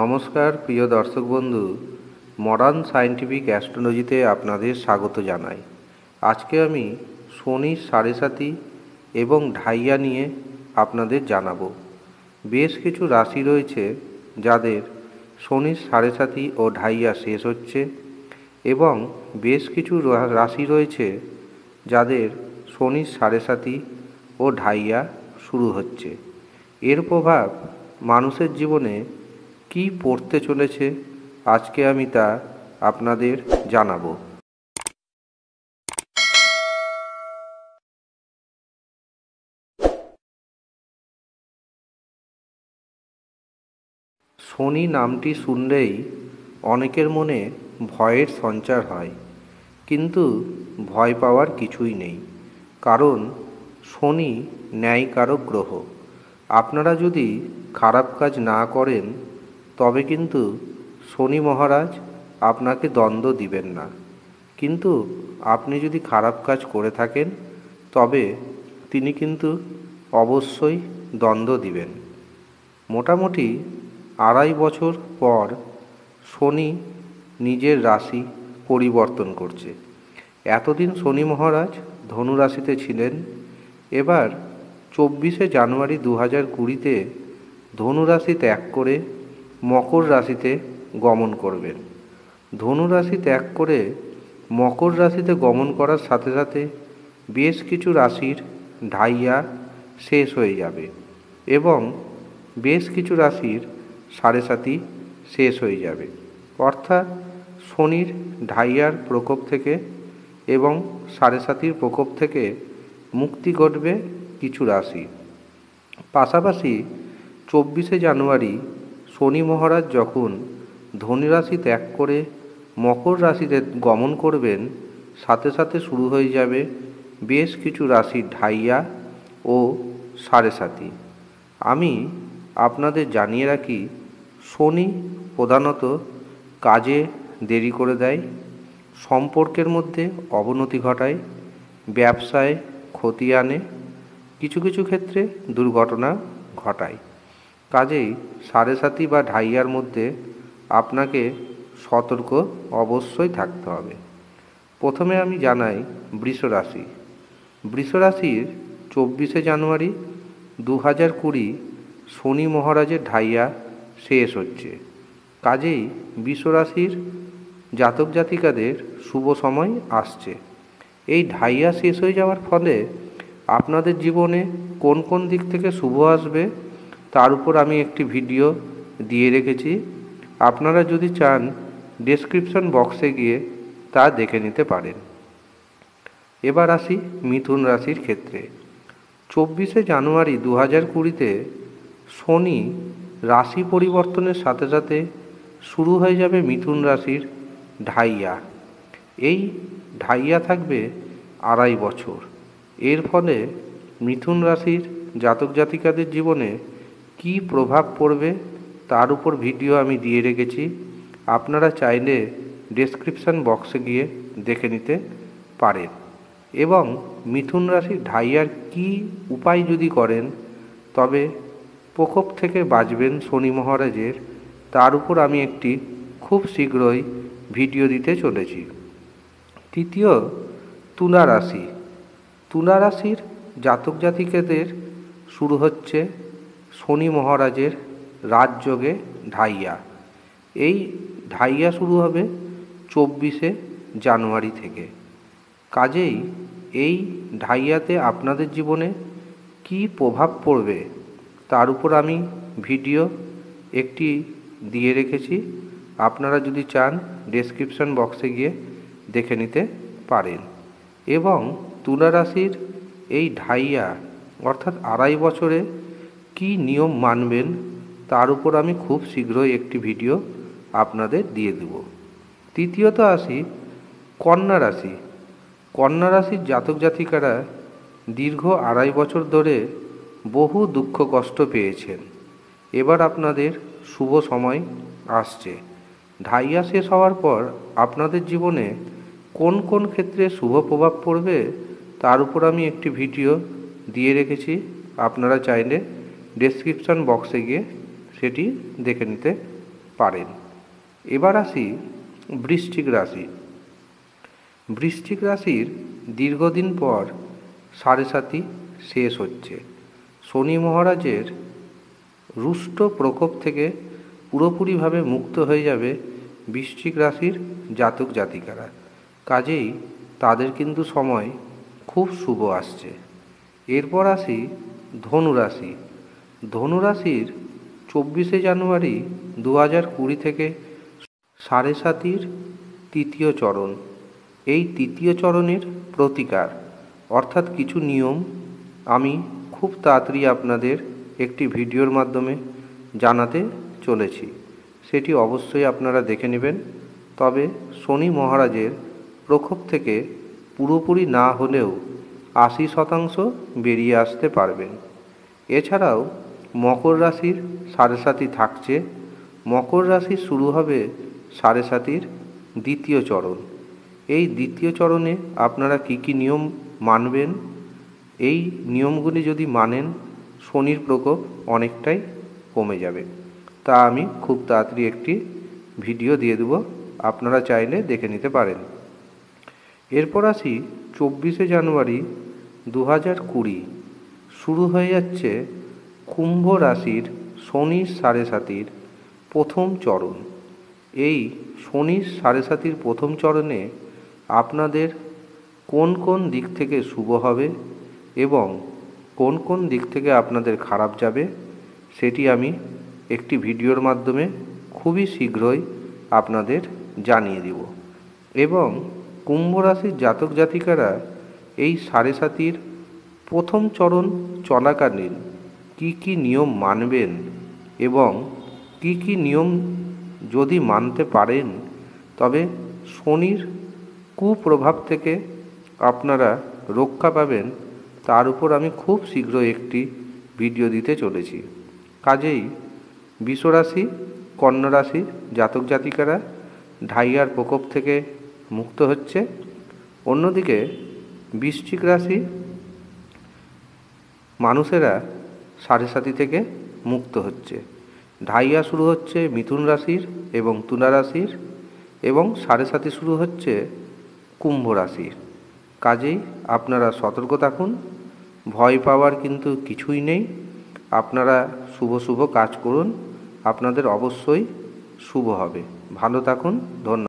নমস্কার প্রিয় দর্শক বন্ধু মডার্ন সায়েন্টিফিক অ্যাস্ট্রোলজিতে আপনাদের স্বাগত জানাই আজকে আমি শনির সাড়ে সাতি এবং ঢাইয়া নিয়ে আপনাদের জানাব বেশ কিছু রাশি রয়েছে যাদের শনির সাড়ে সাতি ও ঢাইয়া শেষ হচ্ছে এবং বেশ কিছু রাশি রয়েছে যাদের শনির সাড়ে সাতি ও ঢাইয়া শুরু হচ্ছে এর প্রভাব মানুষের জীবনে কি পড়তে চলেছে আজকে আমি তা আপনাদের জানাবো শনি নামটি শুনলেই অনেকের মনে ভয়ের সঞ্চার হয় কিন্তু ভয় পাওয়ার কিছুই নেই কারণ শনি ন্যায়কারক গ্রহ আপনারা যদি খারাপ কাজ না করেন তবে কিন্তু শনি মহারাজ আপনাকে দ্বন্দ্ব দিবেন না কিন্তু আপনি যদি খারাপ কাজ করে থাকেন তবে তিনি কিন্তু অবশ্যই দ্বন্দ্ব দিবেন মোটামুটি আড়াই বছর পর শনি নিজের রাশি পরিবর্তন করছে এতদিন শনি মহারাজ ধনুরাশিতে ছিলেন এবার চব্বিশে জানুয়ারি দু হাজার কুড়িতে ধনুরাশি ত্যাগ করে মকর রাশিতে গমন করবেন ধনু রাশি ত্যাগ করে মকর রাশিতে গমন করার সাথে সাথে বেশ কিছু রাশির ঢাইয়া শেষ হয়ে যাবে এবং বেশ কিছু রাশির সাড়ে সাতি শেষ হয়ে যাবে অর্থাৎ শনির ঢাইয়ার প্রকোপ থেকে এবং সাড়ে সাতির প্রকোপ থেকে মুক্তি ঘটবে কিছু রাশি পাশাপাশি চব্বিশে জানুয়ারি শনি মহারাজ যখন ধনুরাশি ত্যাগ করে মকর রাশিতে গমন করবেন সাথে সাথে শুরু হয়ে যাবে বেশ কিছু রাশি ঢাইয়া ও সাড়ে সাতি আমি আপনাদের জানিয়ে রাখি শনি প্রধানত কাজে দেরি করে দেয় সম্পর্কের মধ্যে অবনতি ঘটায় ব্যবসায় ক্ষতি আনে কিছু কিছু ক্ষেত্রে দুর্ঘটনা ঘটায় কাজেই সাড়ে সারেসাথী বা ঢাইয়ার মধ্যে আপনাকে সতর্ক অবশ্যই থাকতে হবে প্রথমে আমি জানাই বৃষরাশি বৃষরাশির চব্বিশে জানুয়ারি দু হাজার কুড়ি শনি মহারাজের ঢাইয়া শেষ হচ্ছে কাজেই বিশ্বরাশির জাতক জাতিকাদের শুভ সময় আসছে এই ঢাইয়া শেষ হয়ে যাওয়ার ফলে আপনাদের জীবনে কোন কোন দিক থেকে শুভ আসবে তার উপর আমি একটি ভিডিও দিয়ে রেখেছি আপনারা যদি চান ডেসক্রিপশন বক্সে গিয়ে তা দেখে নিতে পারেন এবার আসি মিথুন রাশির ক্ষেত্রে চব্বিশে জানুয়ারি দু হাজার কুড়িতে শনি রাশি পরিবর্তনের সাথে সাথে শুরু হয়ে যাবে মিথুন রাশির ঢাইয়া এই ঢাইয়া থাকবে আড়াই বছর এর ফলে মিথুন রাশির জাতক জাতিকাদের জীবনে কি প্রভাব পড়বে তার উপর ভিডিও আমি দিয়ে রেখেছি আপনারা চাইলে ডেসক্রিপশান বক্সে গিয়ে দেখে নিতে পারেন এবং মিথুন রাশির ঢাইয়ার কি উপায় যদি করেন তবে প্রকোপ থেকে বাঁচবেন শনি মহারাজের তার উপর আমি একটি খুব শীঘ্রই ভিডিও দিতে চলেছি তৃতীয় তুলা রাশি তুলা রাশির জাতক জাতিকেদের শুরু হচ্ছে শনি মহারাজের রাজযোগে ঢাইয়া এই ঢাইয়া শুরু হবে চব্বিশে জানুয়ারি থেকে কাজেই এই ঢাইয়াতে আপনাদের জীবনে কি প্রভাব পড়বে তার উপর আমি ভিডিও একটি দিয়ে রেখেছি আপনারা যদি চান ডেসক্রিপশন বক্সে গিয়ে দেখে নিতে পারেন এবং তুলা রাশির এই ঢাইয়া অর্থাৎ আড়াই বছরে কি নিয়ম মানবেন তার উপর আমি খুব শীঘ্রই একটি ভিডিও আপনাদের দিয়ে দেব তৃতীয়ত আসি কন্যা রাশি কন্যা রাশির জাতক জাতিকারা দীর্ঘ আড়াই বছর ধরে বহু দুঃখ কষ্ট পেয়েছেন এবার আপনাদের শুভ সময় আসছে ঢাইয়া শেষ হওয়ার পর আপনাদের জীবনে কোন কোন ক্ষেত্রে শুভ প্রভাব পড়বে তার উপর আমি একটি ভিডিও দিয়ে রেখেছি আপনারা চাইলে ডেসক্রিপশান বক্সে গিয়ে সেটি দেখে নিতে পারেন এবার আসি বৃষ্টিক রাশি বৃষ্টিক রাশির দীর্ঘদিন পর সাড়ে সাতি শেষ হচ্ছে শনি মহারাজের রুষ্ট প্রকোপ থেকে পুরোপুরিভাবে মুক্ত হয়ে যাবে বৃষ্টিক রাশির জাতক জাতিকারা কাজেই তাদের কিন্তু সময় খুব শুভ আসছে এরপর আসি ধনুরাশি ধনুরাশির চব্বিশে জানুয়ারি দু হাজার কুড়ি থেকে সাড়ে সাতির তৃতীয় চরণ এই তৃতীয় চরণের প্রতিকার অর্থাৎ কিছু নিয়ম আমি খুব তাড়াতাড়ি আপনাদের একটি ভিডিওর মাধ্যমে জানাতে চলেছি সেটি অবশ্যই আপনারা দেখে নেবেন তবে শনি মহারাজের প্রকোপ থেকে পুরোপুরি না হলেও আশি শতাংশ বেরিয়ে আসতে পারবেন এছাড়াও মকর রাশির সাড়ে সাতি থাকছে মকর রাশি শুরু হবে সাড়ে সাতির দ্বিতীয় চরণ এই দ্বিতীয় চরণে আপনারা কি কি নিয়ম মানবেন এই নিয়মগুলি যদি মানেন শনির প্রকোপ অনেকটাই কমে যাবে তা আমি খুব তাড়াতাড়ি একটি ভিডিও দিয়ে দেব আপনারা চাইলে দেখে নিতে পারেন এরপর আসি চব্বিশে জানুয়ারি দু হাজার কুড়ি শুরু হয়ে যাচ্ছে কুম্ভ রাশির শনির সাড়ে সাতির প্রথম চরণ এই শনির সাড়ে সাতির প্রথম চরণে আপনাদের কোন কোন দিক থেকে শুভ হবে এবং কোন কোন দিক থেকে আপনাদের খারাপ যাবে সেটি আমি একটি ভিডিওর মাধ্যমে খুবই শীঘ্রই আপনাদের জানিয়ে দিব এবং কুম্ভ রাশির জাতক জাতিকারা এই সাড়ে সাতির প্রথম চরণ চলাকালীন কি কি নিয়ম মানবেন এবং কি কি নিয়ম যদি মানতে পারেন তবে শনির কুপ্রভাব থেকে আপনারা রক্ষা পাবেন তার উপর আমি খুব শীঘ্র একটি ভিডিও দিতে চলেছি কাজেই বিশ্বরাশি কন্যারাশির জাতক জাতিকারা ঢাইয়ার প্রকোপ থেকে মুক্ত হচ্ছে অন্যদিকে বৃশ্চিক রাশি মানুষেরা সাড়ে সাতি থেকে মুক্ত হচ্ছে ঢাইয়া শুরু হচ্ছে মিথুন রাশির এবং তুলা রাশির এবং সাড়ে সাতি শুরু হচ্ছে কুম্ভ রাশির কাজেই আপনারা সতর্ক থাকুন ভয় পাওয়ার কিন্তু কিছুই নেই আপনারা শুভ শুভ কাজ করুন আপনাদের অবশ্যই শুভ হবে ভালো থাকুন ধন্যবাদ